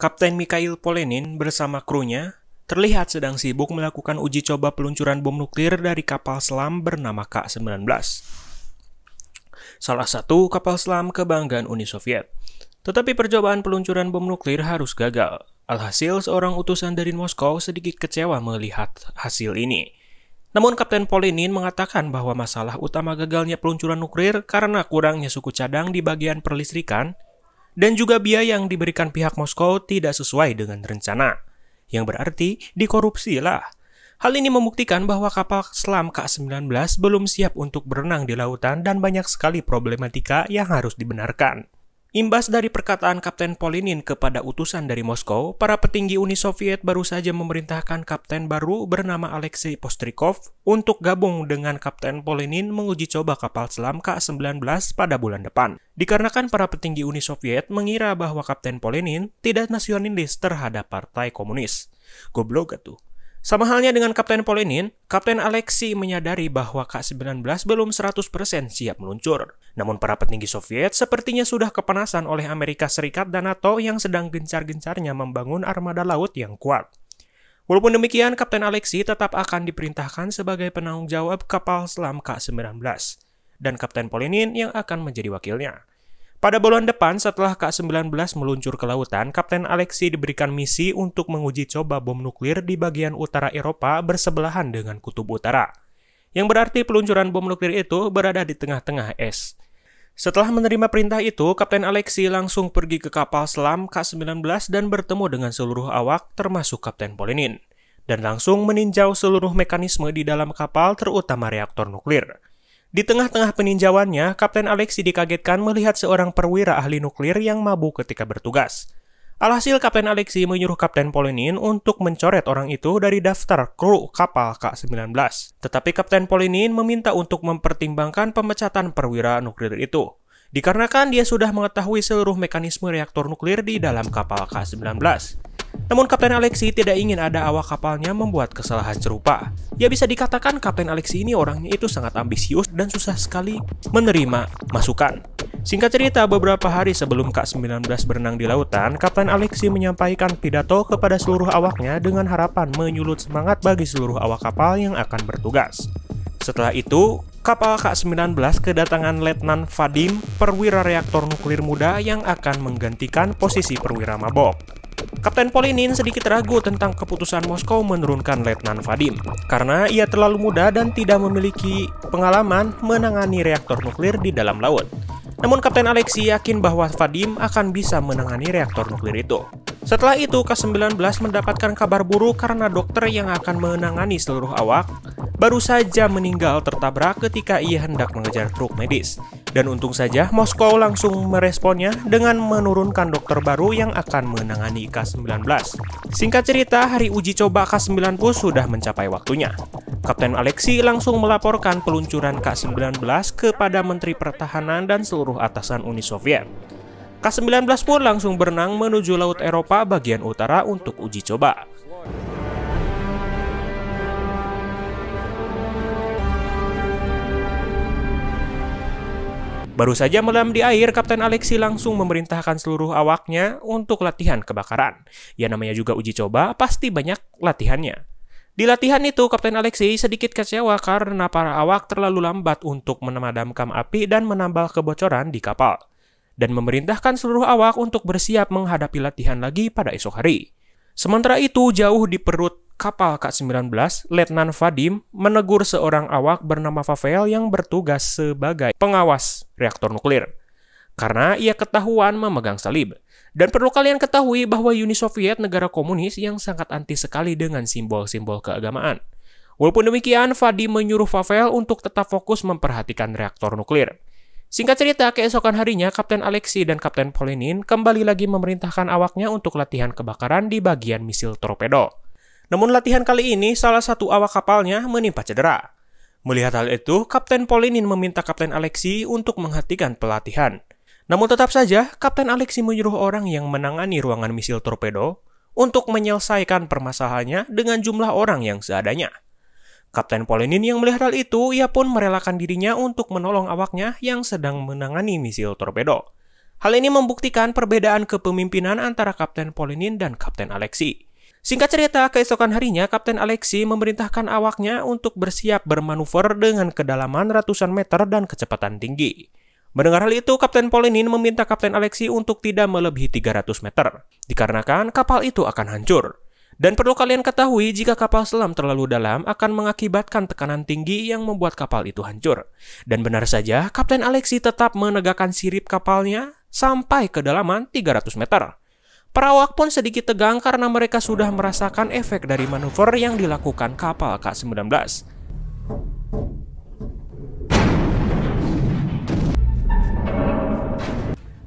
Kapten Mikhail Polenin bersama krunya terlihat sedang sibuk melakukan uji coba peluncuran bom nuklir dari kapal selam bernama K-19. Salah satu kapal selam kebanggaan Uni Soviet. Tetapi percobaan peluncuran bom nuklir harus gagal. Alhasil, seorang utusan dari Moskow sedikit kecewa melihat hasil ini. Namun Kapten Polinin mengatakan bahwa masalah utama gagalnya peluncuran nuklir karena kurangnya suku cadang di bagian perlistrikan dan juga biaya yang diberikan pihak Moskow tidak sesuai dengan rencana, yang berarti dikorupsi lah. Hal ini membuktikan bahwa kapal selam K-19 belum siap untuk berenang di lautan dan banyak sekali problematika yang harus dibenarkan. Imbas dari perkataan Kapten Polinin kepada utusan dari Moskow, para petinggi Uni Soviet baru saja memerintahkan kapten baru bernama Alexei Postrikov untuk gabung dengan Kapten Polinin menguji coba kapal selam K-19 pada bulan depan. Dikarenakan para petinggi Uni Soviet mengira bahwa Kapten Polinin tidak nasionalis terhadap Partai Komunis. Goblok tuh. Sama halnya dengan Kapten Polenin, Kapten Alexei menyadari bahwa K-19 belum 100% siap meluncur. Namun para petinggi Soviet sepertinya sudah kepanasan oleh Amerika Serikat dan NATO yang sedang gencar-gencarnya membangun armada laut yang kuat. Walaupun demikian, Kapten Alexei tetap akan diperintahkan sebagai penanggung jawab kapal selam K-19 dan Kapten Polenin yang akan menjadi wakilnya. Pada bulan depan, setelah K-19 meluncur ke lautan, Kapten Alexei diberikan misi untuk menguji coba bom nuklir di bagian utara Eropa bersebelahan dengan kutub utara. Yang berarti peluncuran bom nuklir itu berada di tengah-tengah es. Setelah menerima perintah itu, Kapten Alexei langsung pergi ke kapal selam K-19 dan bertemu dengan seluruh awak termasuk Kapten Polinin. Dan langsung meninjau seluruh mekanisme di dalam kapal terutama reaktor nuklir. Di tengah-tengah peninjauannya, Kapten Alexi dikagetkan melihat seorang perwira ahli nuklir yang mabuk ketika bertugas. Alhasil Kapten Alexi menyuruh Kapten Polinin untuk mencoret orang itu dari daftar kru kapal K-19. Tetapi Kapten Polinin meminta untuk mempertimbangkan pemecatan perwira nuklir itu. Dikarenakan dia sudah mengetahui seluruh mekanisme reaktor nuklir di dalam kapal K-19. Namun Kapten Alexi tidak ingin ada awak kapalnya membuat kesalahan serupa. Ya bisa dikatakan Kapten Alexi ini orangnya itu sangat ambisius dan susah sekali menerima masukan. Singkat cerita, beberapa hari sebelum K-19 berenang di lautan, Kapten Alexi menyampaikan pidato kepada seluruh awaknya dengan harapan menyulut semangat bagi seluruh awak kapal yang akan bertugas. Setelah itu, kapal K-19 kedatangan Letnan Fadim perwira reaktor nuklir muda yang akan menggantikan posisi perwira mabok. Kapten Polinin sedikit ragu tentang keputusan Moskow menurunkan Letnan Vadim karena ia terlalu muda dan tidak memiliki pengalaman menangani reaktor nuklir di dalam laut. Namun Kapten Alexei yakin bahwa Vadim akan bisa menangani reaktor nuklir itu. Setelah itu, K-19 mendapatkan kabar buruk karena dokter yang akan menangani seluruh awak baru saja meninggal tertabrak ketika ia hendak mengejar truk medis. Dan untung saja Moskow langsung meresponnya dengan menurunkan dokter baru yang akan menangani K-19. Singkat cerita, hari uji coba K-9 pun sudah mencapai waktunya. Kapten Alexi langsung melaporkan peluncuran K-19 kepada Menteri Pertahanan dan seluruh atasan Uni Soviet. K-19 pun langsung berenang menuju Laut Eropa bagian utara untuk uji coba. Baru saja melam di air, Kapten Alexi langsung memerintahkan seluruh awaknya untuk latihan kebakaran. Ya namanya juga uji coba, pasti banyak latihannya. Di latihan itu, Kapten Alexi sedikit kecewa karena para awak terlalu lambat untuk memadamkan api dan menambal kebocoran di kapal. Dan memerintahkan seluruh awak untuk bersiap menghadapi latihan lagi pada esok hari. Sementara itu, jauh di perut kapal K-19, Letnan Vadim menegur seorang awak bernama Pavel yang bertugas sebagai pengawas reaktor nuklir karena ia ketahuan memegang salib. Dan perlu kalian ketahui bahwa Uni Soviet negara komunis yang sangat anti sekali dengan simbol-simbol keagamaan. Walaupun demikian, Vadim menyuruh Pavel untuk tetap fokus memperhatikan reaktor nuklir. Singkat cerita, keesokan harinya Kapten Alexei dan Kapten Polenin kembali lagi memerintahkan awaknya untuk latihan kebakaran di bagian misil torpedo. Namun latihan kali ini salah satu awak kapalnya menimpa cedera. Melihat hal itu, Kapten Polinin meminta Kapten Alexi untuk menghentikan pelatihan. Namun tetap saja, Kapten Alexi menyuruh orang yang menangani ruangan misil torpedo untuk menyelesaikan permasalahannya dengan jumlah orang yang seadanya. Kapten Polinin yang melihat hal itu, ia pun merelakan dirinya untuk menolong awaknya yang sedang menangani misil torpedo. Hal ini membuktikan perbedaan kepemimpinan antara Kapten Polinin dan Kapten Alexi. Singkat cerita, keesokan harinya Kapten Alexi memerintahkan awaknya untuk bersiap bermanuver dengan kedalaman ratusan meter dan kecepatan tinggi. Mendengar hal itu, Kapten Polinin meminta Kapten Alexi untuk tidak melebihi 300 meter, dikarenakan kapal itu akan hancur. Dan perlu kalian ketahui jika kapal selam terlalu dalam akan mengakibatkan tekanan tinggi yang membuat kapal itu hancur. Dan benar saja, Kapten Alexi tetap menegakkan sirip kapalnya sampai kedalaman 300 meter. Perawak pun sedikit tegang karena mereka sudah merasakan efek dari manuver yang dilakukan kapal K-19.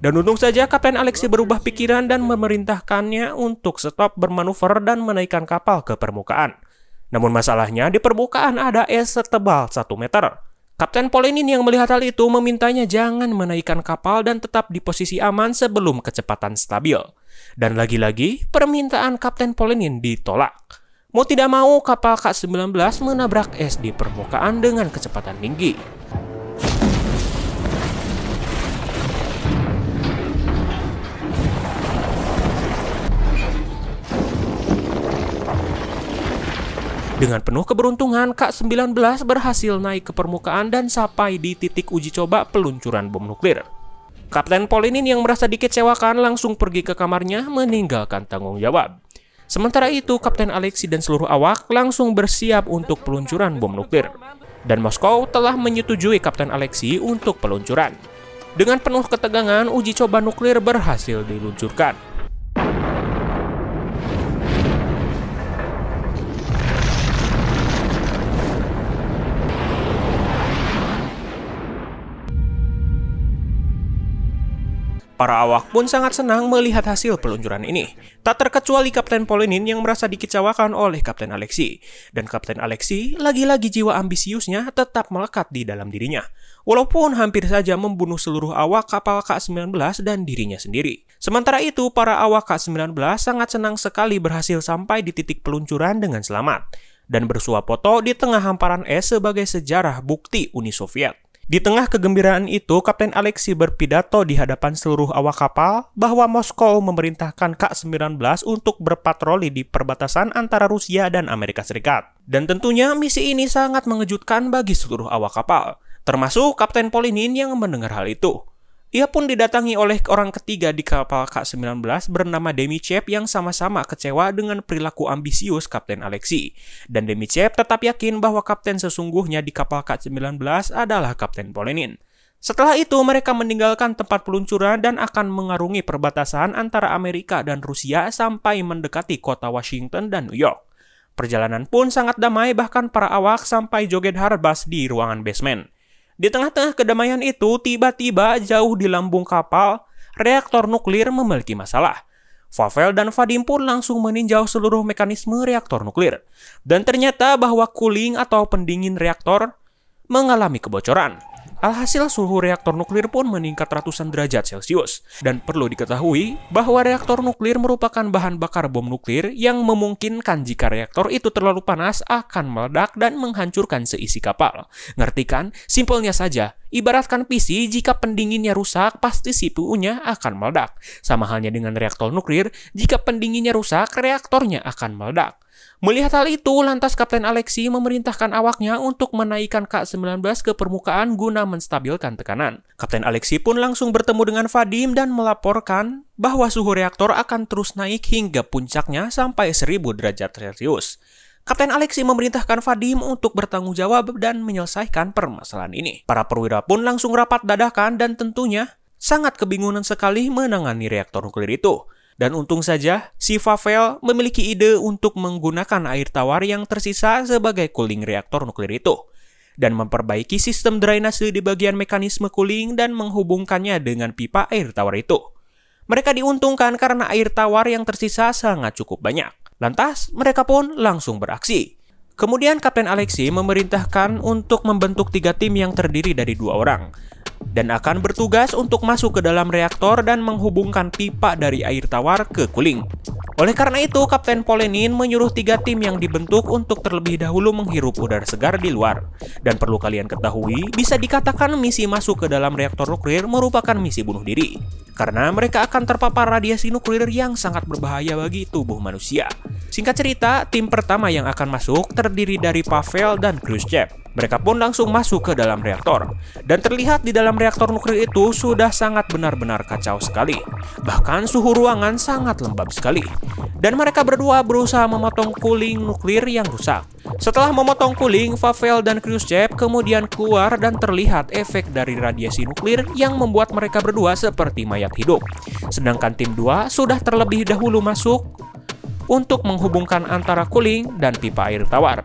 Dan untung saja Kapten Alexi berubah pikiran dan memerintahkannya untuk stop bermanuver dan menaikkan kapal ke permukaan. Namun masalahnya di permukaan ada es setebal 1 meter. Kapten Polenin yang melihat hal itu memintanya jangan menaikkan kapal dan tetap di posisi aman sebelum kecepatan stabil. Dan lagi-lagi, permintaan Kapten Polenin ditolak. Mau tidak mau, kapal K-19 menabrak es di permukaan dengan kecepatan tinggi. Dengan penuh keberuntungan, K-19 berhasil naik ke permukaan dan sampai di titik uji coba peluncuran bom nuklir. Kapten Polinin yang merasa dikecewakan langsung pergi ke kamarnya meninggalkan tanggung jawab. Sementara itu, Kapten Alexi dan seluruh awak langsung bersiap untuk peluncuran bom nuklir. Dan Moskow telah menyetujui Kapten Alexi untuk peluncuran. Dengan penuh ketegangan, uji coba nuklir berhasil diluncurkan. Para awak pun sangat senang melihat hasil peluncuran ini. Tak terkecuali Kapten Polinin yang merasa dikecewakan oleh Kapten Alexi. Dan Kapten Alexi lagi-lagi jiwa ambisiusnya tetap melekat di dalam dirinya. Walaupun hampir saja membunuh seluruh awak kapal K-19 dan dirinya sendiri. Sementara itu, para awak K-19 sangat senang sekali berhasil sampai di titik peluncuran dengan selamat dan bersuap foto di tengah hamparan es sebagai sejarah bukti Uni Soviet. Di tengah kegembiraan itu, Kapten Alexi berpidato di hadapan seluruh awak kapal bahwa Moskow memerintahkan K-19 untuk berpatroli di perbatasan antara Rusia dan Amerika Serikat. Dan tentunya misi ini sangat mengejutkan bagi seluruh awak kapal, termasuk Kapten Polinin yang mendengar hal itu. Ia pun didatangi oleh orang ketiga di kapal K-19 bernama Demi Demichev yang sama-sama kecewa dengan perilaku ambisius Kapten Alexei Dan Demi Demichev tetap yakin bahwa kapten sesungguhnya di kapal K-19 adalah Kapten Polenin. Setelah itu, mereka meninggalkan tempat peluncuran dan akan mengarungi perbatasan antara Amerika dan Rusia sampai mendekati kota Washington dan New York. Perjalanan pun sangat damai, bahkan para awak sampai joget harbas di ruangan basement. Di tengah-tengah kedamaian itu, tiba-tiba jauh di lambung kapal, reaktor nuklir memiliki masalah. Favel dan Vadim pun langsung meninjau seluruh mekanisme reaktor nuklir. Dan ternyata bahwa cooling atau pendingin reaktor mengalami kebocoran. Alhasil suhu reaktor nuklir pun meningkat ratusan derajat Celcius. Dan perlu diketahui bahwa reaktor nuklir merupakan bahan bakar bom nuklir yang memungkinkan jika reaktor itu terlalu panas akan meledak dan menghancurkan seisi kapal. Ngerti kan? Simpelnya saja, Ibaratkan PC, jika pendinginnya rusak, pasti CPU-nya akan meledak. Sama halnya dengan reaktor nuklir, jika pendinginnya rusak, reaktornya akan meledak. Melihat hal itu, lantas Kapten Alexi memerintahkan awaknya untuk menaikkan K-19 ke permukaan guna menstabilkan tekanan. Kapten Alexi pun langsung bertemu dengan Vadim dan melaporkan bahwa suhu reaktor akan terus naik hingga puncaknya sampai 1000 derajat Celcius. Kapten Alexi memerintahkan Vadim untuk bertanggung jawab dan menyelesaikan permasalahan ini. Para perwira pun langsung rapat dadakan dan tentunya sangat kebingungan sekali menangani reaktor nuklir itu. Dan untung saja, si Favel memiliki ide untuk menggunakan air tawar yang tersisa sebagai cooling reaktor nuklir itu dan memperbaiki sistem drainase di bagian mekanisme cooling dan menghubungkannya dengan pipa air tawar itu. Mereka diuntungkan karena air tawar yang tersisa sangat cukup banyak. Lantas, mereka pun langsung beraksi. Kemudian Kapten Alexi memerintahkan untuk membentuk tiga tim yang terdiri dari dua orang dan akan bertugas untuk masuk ke dalam reaktor dan menghubungkan pipa dari air tawar ke cooling. Oleh karena itu, Kapten Polenin menyuruh tiga tim yang dibentuk untuk terlebih dahulu menghirup udara segar di luar. Dan perlu kalian ketahui, bisa dikatakan misi masuk ke dalam reaktor nuklir merupakan misi bunuh diri. Karena mereka akan terpapar radiasi nuklir yang sangat berbahaya bagi tubuh manusia. Singkat cerita, tim pertama yang akan masuk terdiri dari Pavel dan Khrushchev. Mereka pun langsung masuk ke dalam reaktor. Dan terlihat di dalam reaktor nuklir itu sudah sangat benar-benar kacau sekali. Bahkan suhu ruangan sangat lembab sekali. Dan mereka berdua berusaha memotong cooling nuklir yang rusak. Setelah memotong cooling, Favel dan Khrushchev kemudian keluar dan terlihat efek dari radiasi nuklir yang membuat mereka berdua seperti mayat hidup. Sedangkan tim 2 sudah terlebih dahulu masuk untuk menghubungkan antara cooling dan pipa air tawar.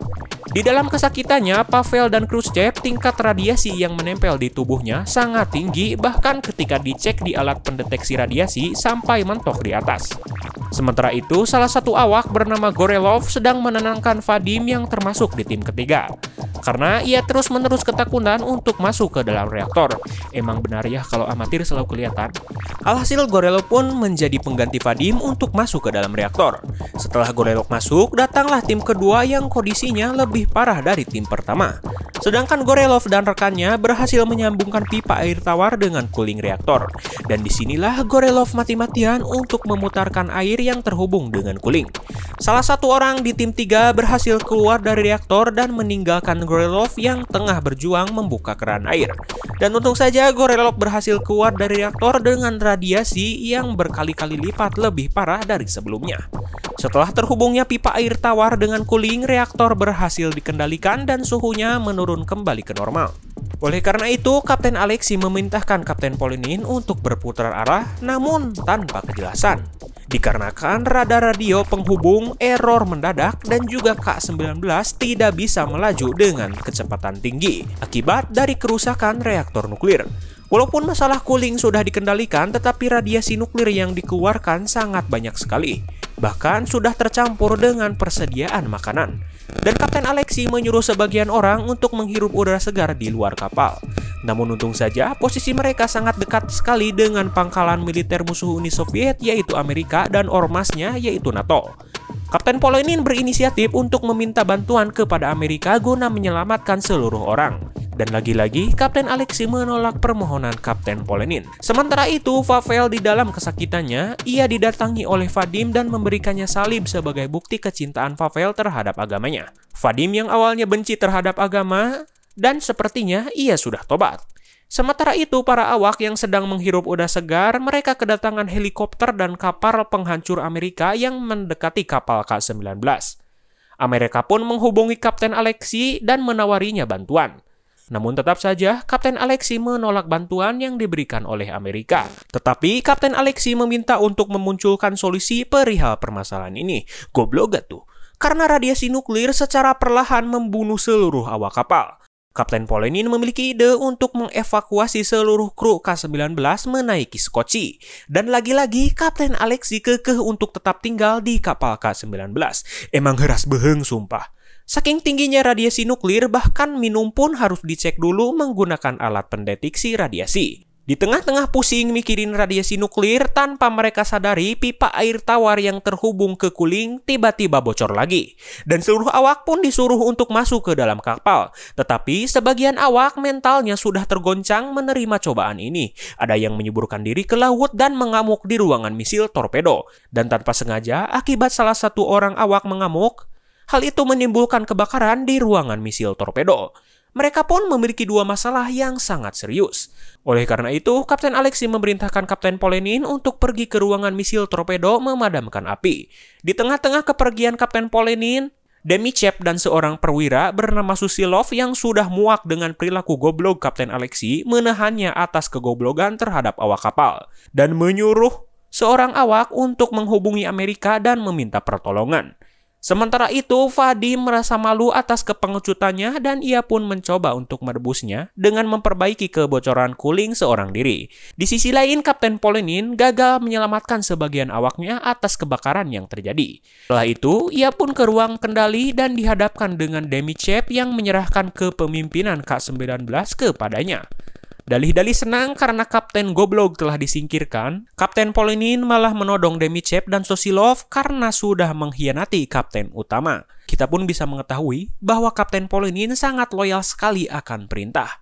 Di dalam kesakitannya, Pavel dan Khrushchev tingkat radiasi yang menempel di tubuhnya sangat tinggi bahkan ketika dicek di alat pendeteksi radiasi sampai mentok di atas. Sementara itu, salah satu awak bernama Gorelov sedang menenangkan Vadim yang termasuk di tim ketiga. Karena ia terus-menerus ketakutan untuk masuk ke dalam reaktor. Emang benar ya kalau amatir selalu kelihatan? Alhasil Gorelov pun menjadi pengganti Vadim untuk masuk ke dalam reaktor. Setelah Gorelov masuk, datanglah tim kedua yang kondisinya lebih parah dari tim pertama. Sedangkan Gorelov dan rekannya berhasil menyambungkan pipa air tawar dengan cooling reaktor. Dan disinilah Gorelov mati-matian untuk memutarkan air air yang terhubung dengan cooling. Salah satu orang di tim 3 berhasil keluar dari reaktor dan meninggalkan Gorelov yang tengah berjuang membuka keran air. Dan untung saja Gorelov berhasil keluar dari reaktor dengan radiasi yang berkali-kali lipat lebih parah dari sebelumnya. Setelah terhubungnya pipa air tawar dengan cooling reaktor berhasil dikendalikan dan suhunya menurun kembali ke normal. Oleh karena itu, Kapten Alexi memerintahkan Kapten Polinin untuk berputar arah namun tanpa kejelasan. Dikarenakan radar radio penghubung error mendadak dan juga K-19 tidak bisa melaju dengan kecepatan tinggi akibat dari kerusakan reaktor nuklir. Walaupun masalah cooling sudah dikendalikan, tetapi radiasi nuklir yang dikeluarkan sangat banyak sekali bahkan sudah tercampur dengan persediaan makanan. Dan Kapten Alexi menyuruh sebagian orang untuk menghirup udara segar di luar kapal. Namun untung saja, posisi mereka sangat dekat sekali dengan pangkalan militer musuh Uni Soviet yaitu Amerika dan ormasnya yaitu NATO. Kapten Polo ini berinisiatif untuk meminta bantuan kepada Amerika guna menyelamatkan seluruh orang. Dan lagi-lagi, Kapten Alexi menolak permohonan Kapten Polenin. Sementara itu, Favel di dalam kesakitannya, ia didatangi oleh Vadim dan memberikannya salib sebagai bukti kecintaan Favel terhadap agamanya. Vadim yang awalnya benci terhadap agama, dan sepertinya ia sudah tobat. Sementara itu, para awak yang sedang menghirup udara segar, mereka kedatangan helikopter dan kapal penghancur Amerika yang mendekati kapal K-19. Amerika pun menghubungi Kapten Alexi dan menawarinya bantuan. Namun tetap saja, Kapten Alexi menolak bantuan yang diberikan oleh Amerika. Tetapi, Kapten Alexi meminta untuk memunculkan solusi perihal permasalahan ini. Goblok gak tuh? Karena radiasi nuklir secara perlahan membunuh seluruh awak kapal. Kapten Polenin memiliki ide untuk mengevakuasi seluruh kru K-19 menaiki Skoci. Dan lagi-lagi Kapten Alexi kekeh untuk tetap tinggal di kapal K-19. Emang heras beheng sumpah. Saking tingginya radiasi nuklir, bahkan minum pun harus dicek dulu menggunakan alat pendeteksi radiasi. Di tengah-tengah pusing mikirin radiasi nuklir tanpa mereka sadari pipa air tawar yang terhubung ke kuling tiba-tiba bocor lagi. Dan seluruh awak pun disuruh untuk masuk ke dalam kapal. Tetapi sebagian awak mentalnya sudah tergoncang menerima cobaan ini. Ada yang menyuburkan diri ke laut dan mengamuk di ruangan misil torpedo. Dan tanpa sengaja akibat salah satu orang awak mengamuk, hal itu menimbulkan kebakaran di ruangan misil torpedo mereka pun memiliki dua masalah yang sangat serius. Oleh karena itu, Kapten Alexi memerintahkan Kapten Polenin untuk pergi ke ruangan misil torpedo memadamkan api. Di tengah-tengah kepergian Kapten Polenin, Demichev dan seorang perwira bernama Susilov yang sudah muak dengan perilaku goblok Kapten Alexi menahannya atas kegoblogan terhadap awak kapal dan menyuruh seorang awak untuk menghubungi Amerika dan meminta pertolongan. Sementara itu, Fadi merasa malu atas kepengecutannya dan ia pun mencoba untuk merebusnya dengan memperbaiki kebocoran cooling seorang diri. Di sisi lain, Kapten Polenin gagal menyelamatkan sebagian awaknya atas kebakaran yang terjadi. Setelah itu, ia pun ke ruang kendali dan dihadapkan dengan demi Chep yang menyerahkan kepemimpinan K-19 kepadanya. Dalih-dalih senang karena Kapten Goblog telah disingkirkan, Kapten Polinin malah menodong Demichev dan Sosilov karena sudah mengkhianati Kapten utama. Kita pun bisa mengetahui bahwa Kapten Polinin sangat loyal sekali akan perintah.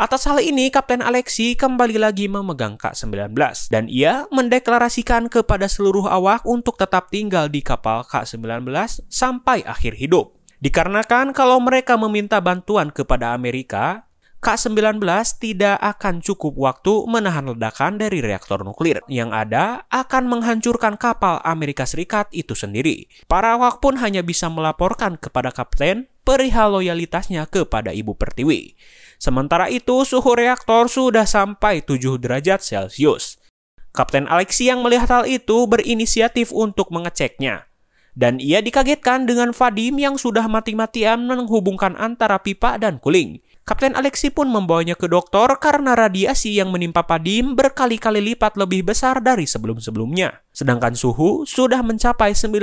Atas hal ini, Kapten Alexi kembali lagi memegang K-19 dan ia mendeklarasikan kepada seluruh awak untuk tetap tinggal di kapal K-19 sampai akhir hidup. Dikarenakan kalau mereka meminta bantuan kepada Amerika, K-19 tidak akan cukup waktu menahan ledakan dari reaktor nuklir yang ada akan menghancurkan kapal Amerika Serikat itu sendiri. Para awak pun hanya bisa melaporkan kepada kapten perihal loyalitasnya kepada Ibu Pertiwi. Sementara itu, suhu reaktor sudah sampai 7 derajat Celcius. Kapten Alexi yang melihat hal itu berinisiatif untuk mengeceknya. Dan ia dikagetkan dengan Vadim yang sudah mati-matian menghubungkan antara pipa dan kuling. Kapten Alexi pun membawanya ke dokter karena radiasi yang menimpa Padim berkali-kali lipat lebih besar dari sebelum-sebelumnya. Sedangkan suhu sudah mencapai 900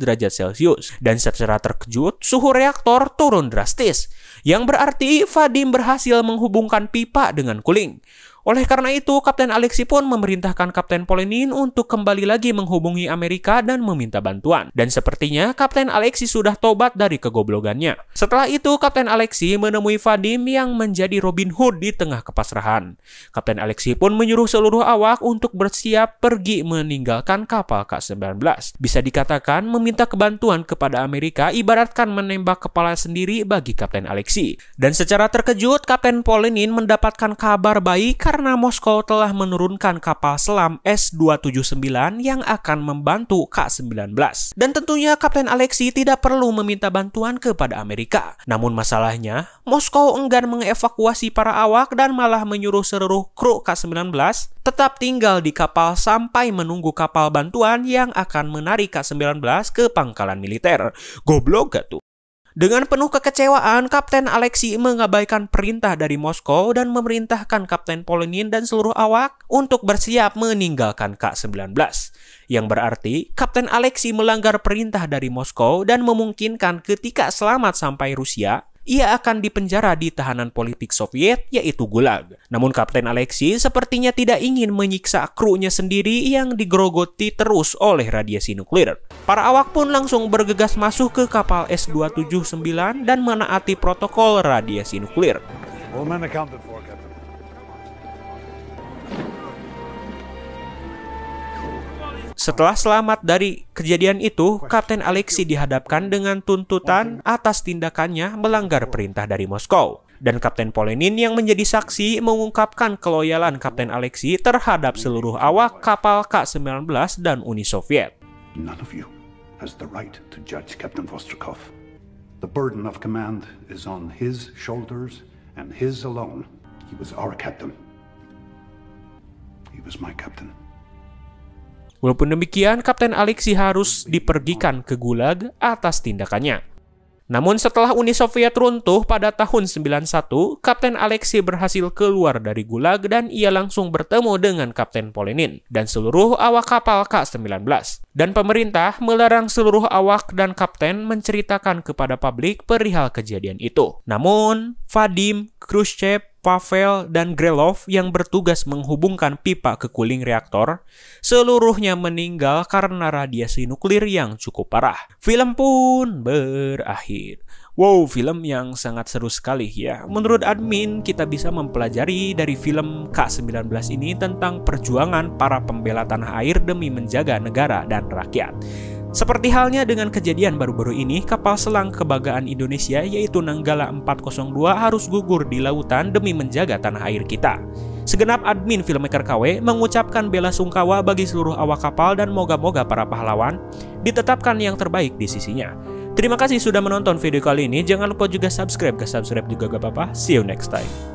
derajat Celcius dan secara terkejut suhu reaktor turun drastis, yang berarti Fadim berhasil menghubungkan pipa dengan kuling. Oleh karena itu, Kapten Alexi pun memerintahkan Kapten Polenin untuk kembali lagi menghubungi Amerika dan meminta bantuan. Dan sepertinya Kapten Alexi sudah tobat dari kegoblogannya. Setelah itu, Kapten Alexi menemui Vadim yang menjadi Robin Hood di tengah kepasrahan. Kapten Alexi pun menyuruh seluruh awak untuk bersiap pergi meninggalkan kapal K-19. Bisa dikatakan meminta kebantuan kepada Amerika ibaratkan menembak kepala sendiri bagi Kapten Alexi. Dan secara terkejut, Kapten Polenin mendapatkan kabar baik karena karena Moskow telah menurunkan kapal selam S-279 yang akan membantu K-19. Dan tentunya Kapten Alexei tidak perlu meminta bantuan kepada Amerika. Namun masalahnya, Moskow enggan mengevakuasi para awak dan malah menyuruh seluruh kru K-19 tetap tinggal di kapal sampai menunggu kapal bantuan yang akan menarik K-19 ke pangkalan militer. Goblok gak tuh? Dengan penuh kekecewaan, Kapten Alexei mengabaikan perintah dari Moskow dan memerintahkan Kapten Polonin dan seluruh awak untuk bersiap meninggalkan K-19. Yang berarti, Kapten Alexei melanggar perintah dari Moskow dan memungkinkan ketika selamat sampai Rusia, ia akan dipenjara di tahanan politik Soviet yaitu Gulag. Namun Kapten Alexei sepertinya tidak ingin menyiksa krunya sendiri yang digerogoti terus oleh radiasi nuklir. Para awak pun langsung bergegas masuk ke kapal S-279 dan menaati protokol radiasi nuklir. Setelah selamat dari kejadian itu, Kapten Alexei dihadapkan dengan tuntutan atas tindakannya melanggar perintah dari Moskow. Dan Kapten Polenin yang menjadi saksi mengungkapkan keloyalan Kapten Alexei terhadap seluruh awak kapal K-19 dan Uni Soviet. None of you has the right to judge Captain Vostrikov. The burden of command is on his shoulders and his alone. He was our captain. He was my captain. Walaupun demikian, Kapten Alexei harus dipergikan ke Gulag atas tindakannya. Namun setelah Uni Soviet runtuh pada tahun 91, Kapten Alexei berhasil keluar dari Gulag dan ia langsung bertemu dengan Kapten Polenin dan seluruh awak kapal K-19. Dan pemerintah melarang seluruh awak dan kapten menceritakan kepada publik perihal kejadian itu. Namun, Vadim, Khrushchev, Pavel, dan Grelov yang bertugas menghubungkan pipa ke cooling reaktor, seluruhnya meninggal karena radiasi nuklir yang cukup parah. Film pun berakhir. Wow, film yang sangat seru sekali ya. Menurut admin, kita bisa mempelajari dari film K19 ini tentang perjuangan para pembela tanah air demi menjaga negara dan rakyat. Seperti halnya dengan kejadian baru-baru ini, kapal selang kebanggaan Indonesia yaitu Nanggala 402 harus gugur di lautan demi menjaga tanah air kita. Segenap admin filmmaker KW mengucapkan bela sungkawa bagi seluruh awak kapal dan moga-moga para pahlawan ditetapkan yang terbaik di sisinya. Terima kasih sudah menonton video kali ini, jangan lupa juga subscribe, ke subscribe juga gak apa-apa, see you next time.